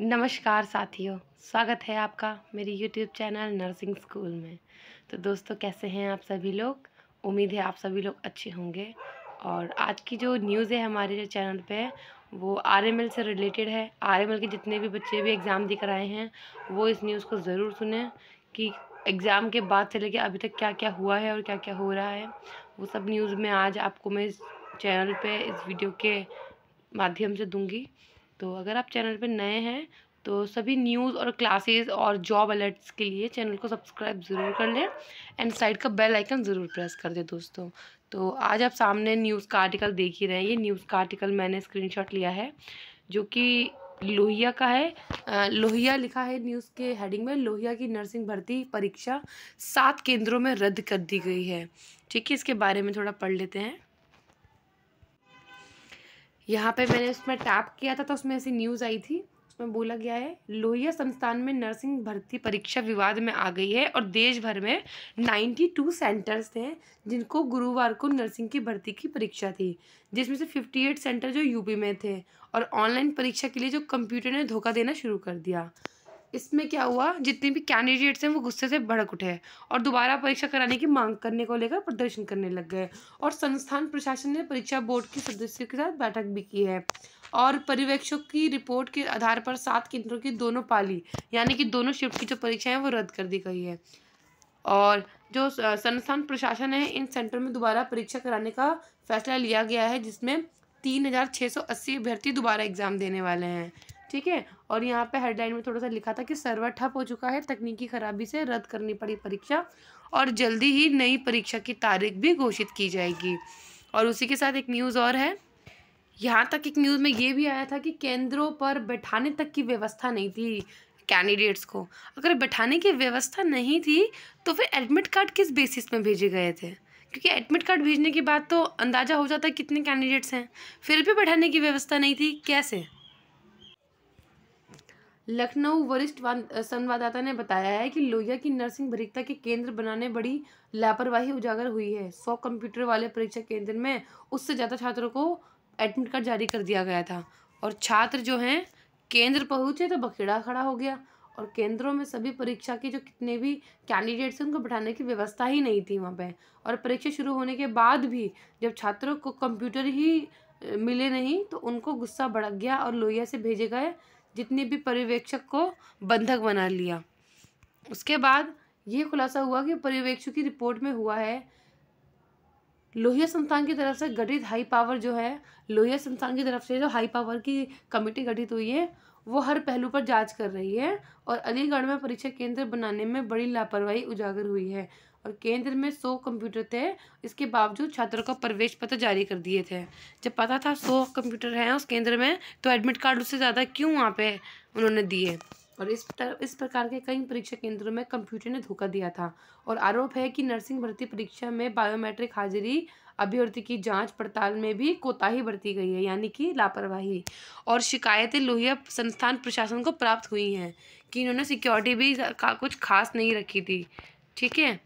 नमस्कार साथियों स्वागत है आपका मेरी यूट्यूब चैनल नर्सिंग स्कूल में तो दोस्तों कैसे हैं आप सभी लोग उम्मीद है आप सभी लोग अच्छे होंगे और आज की जो न्यूज़ है हमारे जो चैनल पे वो आरएमएल से रिलेटेड है आरएमएल के जितने भी बच्चे भी एग्ज़ाम दिख रहे हैं वो इस न्यूज़ को ज़रूर सुने कि एग्ज़ाम के बाद से लेकर अभी तक क्या क्या हुआ है और क्या क्या हो रहा है वो सब न्यूज़ में आज आपको मैं इस चैनल पर इस वीडियो के माध्यम से दूँगी तो अगर आप चैनल पर नए हैं तो सभी न्यूज़ और क्लासेस और जॉब अलर्ट्स के लिए चैनल को सब्सक्राइब ज़रूर कर लें एंड साइड का बेल आइकन ज़रूर प्रेस कर दें दोस्तों तो आज आप सामने न्यूज़ का आर्टिकल देख ही रहे हैं ये न्यूज़ का आर्टिकल मैंने स्क्रीनशॉट लिया है जो कि लोहिया का है लोहिया लिखा है न्यूज़ के हेडिंग में लोहिया की नर्सिंग भर्ती परीक्षा सात केंद्रों में रद्द कर दी गई है ठीक है इसके बारे में थोड़ा पढ़ लेते हैं यहाँ पे मैंने उसमें टैप किया था तो उसमें ऐसी न्यूज़ आई थी उसमें बोला गया है लोहिया संस्थान में नर्सिंग भर्ती परीक्षा विवाद में आ गई है और देश भर में 92 सेंटर्स थे जिनको गुरुवार को नर्सिंग की भर्ती की परीक्षा थी जिसमें से 58 सेंटर जो यूपी में थे और ऑनलाइन परीक्षा के लिए जो कंप्यूटर ने धोखा देना शुरू कर दिया इसमें क्या हुआ जितने भी कैंडिडेट्स हैं वो गुस्से से भड़क उठे और दोबारा परीक्षा कराने की मांग करने को लेकर प्रदर्शन करने लग गए और संस्थान प्रशासन ने परीक्षा बोर्ड के सदस्यों के साथ बैठक भी की है और पर्यवेक्षक की रिपोर्ट के आधार पर सात केंद्रों की दोनों पाली यानी कि दोनों शिफ्ट की जो परीक्षा है वो रद्द कर दी गई है और जो संस्थान प्रशासन है इन सेंटर में दोबारा परीक्षा कराने का फैसला लिया गया है जिसमें तीन हज़ार छः सौ अस्सी अभ्यर्थी दोबारा एग्ज़ाम देने वाले हैं ठीक है और यहाँ पे हेडलाइन में थोड़ा सा लिखा था कि सर्वर ठप हो चुका है तकनीकी खराबी से रद्द करनी पड़ी परीक्षा और जल्दी ही नई परीक्षा की तारीख भी घोषित की जाएगी और उसी के साथ एक न्यूज़ और है यहाँ तक एक न्यूज़ में ये भी आया था कि केंद्रों पर बैठाने तक की व्यवस्था नहीं थी कैंडिडेट्स को अगर बैठाने की व्यवस्था नहीं थी तो फिर एडमिट कार्ड किस बेसिस में भेजे गए थे क्योंकि एडमिट कार्ड भेजने के बाद तो अंदाज़ा हो जाता है कितने कैंडिडेट्स हैं फिर भी बैठाने की व्यवस्था नहीं थी कैसे लखनऊ वरिष्ठ संवाददाता ने बताया है कि लोहिया की नर्सिंग परीक्षा के केंद्र बनाने बड़ी लापरवाही उजागर हुई है सौ कंप्यूटर वाले परीक्षा केंद्र में उससे ज़्यादा छात्रों को एडमिट कार्ड जारी कर दिया गया था और छात्र जो हैं केंद्र पहुँचे तो बखेड़ा खड़ा हो गया और केंद्रों में सभी परीक्षा के जो कितने भी कैंडिडेट्स हैं उनको बैठाने की व्यवस्था ही नहीं थी वहाँ पे और परीक्षा शुरू होने के बाद भी जब छात्रों को कंप्यूटर ही मिले नहीं तो उनको गुस्सा भड़क गया और लोहिया से भेजे गए जितने भी पर्यवेक्षक को बंधक बना लिया उसके बाद ये खुलासा हुआ कि पर्यवेक्षक की रिपोर्ट में हुआ है लोहिया संस्थान की तरफ से गठित हाई पावर जो है लोहिया संस्थान की तरफ से जो हाई पावर की कमेटी गठित हुई है वो हर पहलू पर जांच कर रही है और अलीगढ़ में परीक्षा केंद्र बनाने में बड़ी लापरवाही उजागर हुई है और केंद्र में सौ कंप्यूटर थे इसके बावजूद छात्रों को प्रवेश पत्र जारी कर दिए थे जब पता था सौ कंप्यूटर हैं उस केंद्र में तो एडमिट कार्ड उससे ज़्यादा क्यों वहाँ पे उन्होंने दिए और इस तर, इस प्रकार के कई परीक्षा केंद्रों में कंप्यूटर ने धोखा दिया था और आरोप है कि नर्सिंग भर्ती परीक्षा में बायोमेट्रिक हाजिरी अभ्यर्थी की जांच पड़ताल में भी कोताही बरती गई है यानी कि लापरवाही और शिकायतें लोहिया संस्थान प्रशासन को प्राप्त हुई हैं कि इन्होंने सिक्योरिटी भी का कुछ खास नहीं रखी थी ठीक है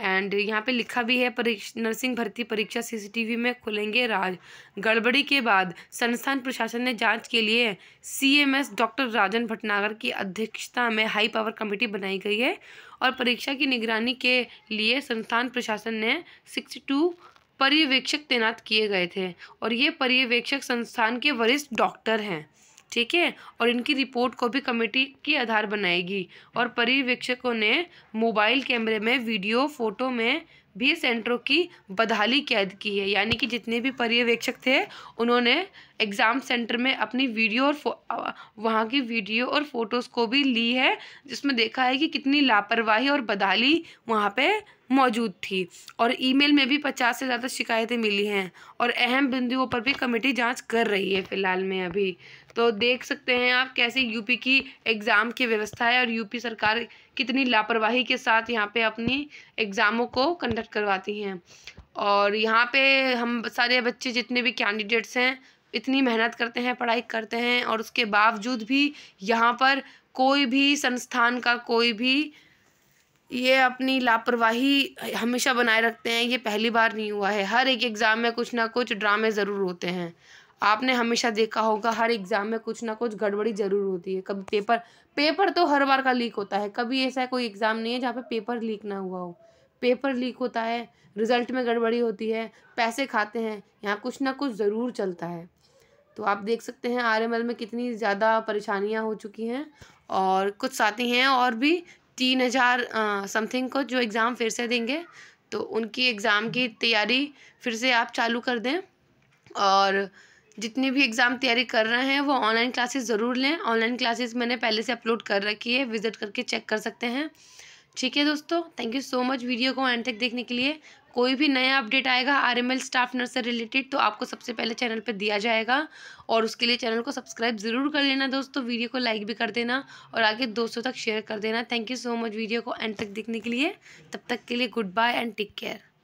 एंड यहाँ पे लिखा भी है नर्सिंग भर्ती परीक्षा सीसीटीवी में खुलेंगे राज गड़बड़ी के बाद संस्थान प्रशासन ने जांच के लिए सीएमएस डॉक्टर राजन भटनागर की अध्यक्षता में हाई पावर कमेटी बनाई गई है और परीक्षा की निगरानी के लिए संस्थान प्रशासन ने सिक्सटी टू पर्यवेक्षक तैनात किए गए थे और ये पर्यवेक्षक संस्थान के वरिष्ठ डॉक्टर हैं ठीक है और इनकी रिपोर्ट को भी कमेटी के आधार बनाएगी और पर्यवेक्षकों ने मोबाइल कैमरे में वीडियो फोटो में भी सेंटरों की बदहाली कैद की है यानी कि जितने भी पर्यवेक्षक थे उन्होंने एग्ज़ाम सेंटर में अपनी वीडियो और वहाँ की वीडियो और फोटोज़ को भी ली है जिसमें देखा है कि कितनी लापरवाही और बदहाली वहाँ पे मौजूद थी और ईमेल में भी पचास से ज़्यादा शिकायतें मिली हैं और अहम बिंदुओं पर भी कमेटी जांच कर रही है फ़िलहाल में अभी तो देख सकते हैं आप कैसे यूपी की एग्ज़ाम की व्यवस्था है और यूपी सरकार कितनी लापरवाही के साथ यहाँ पे अपनी एग्ज़ामों को कंडक्ट करवाती हैं और यहाँ पे हम सारे बच्चे जितने भी कैंडिडेट्स हैं इतनी मेहनत करते हैं पढ़ाई करते हैं और उसके बावजूद भी यहाँ पर कोई भी संस्थान का कोई भी ये अपनी लापरवाही हमेशा बनाए रखते हैं ये पहली बार नहीं हुआ है हर एक एग्ज़ाम में कुछ ना कुछ ड्रामे ज़रूर होते हैं आपने हमेशा देखा होगा हर एग्ज़ाम में कुछ ना कुछ गड़बड़ी ज़रूर होती है कभी पेपर पेपर तो हर बार का लीक होता है कभी ऐसा कोई एग्ज़ाम नहीं है जहाँ पे पेपर लीक ना हुआ हो पेपर लीक होता है रिज़ल्ट में गड़बड़ी होती है पैसे खाते हैं यहाँ कुछ ना कुछ ज़रूर चलता है तो आप देख सकते हैं आर में कितनी ज़्यादा परेशानियाँ हो चुकी हैं और कुछ साथी हैं और भी तीन हज़ार समथिंग को जो एग्ज़ाम फिर से देंगे तो उनकी एग्ज़ाम की तैयारी फिर से आप चालू कर दें और जितनी भी एग्ज़ाम तैयारी कर रहे हैं वो ऑनलाइन क्लासेस ज़रूर लें ऑनलाइन क्लासेस मैंने पहले से अपलोड कर रखी है विज़िट करके चेक कर सकते हैं ठीक है दोस्तों thank you so much video को एंड तक देखने के लिए कोई भी नया अपडेट आएगा आरएमएल स्टाफ नर्स से रिलेटेड तो आपको सबसे पहले चैनल पर दिया जाएगा और उसके लिए चैनल को सब्सक्राइब ज़रूर कर लेना दोस्तों वीडियो को लाइक भी कर देना और आगे दोस्तों तक शेयर कर देना thank you so much video को एंड तक देखने के लिए तब तक के लिए good bye and take care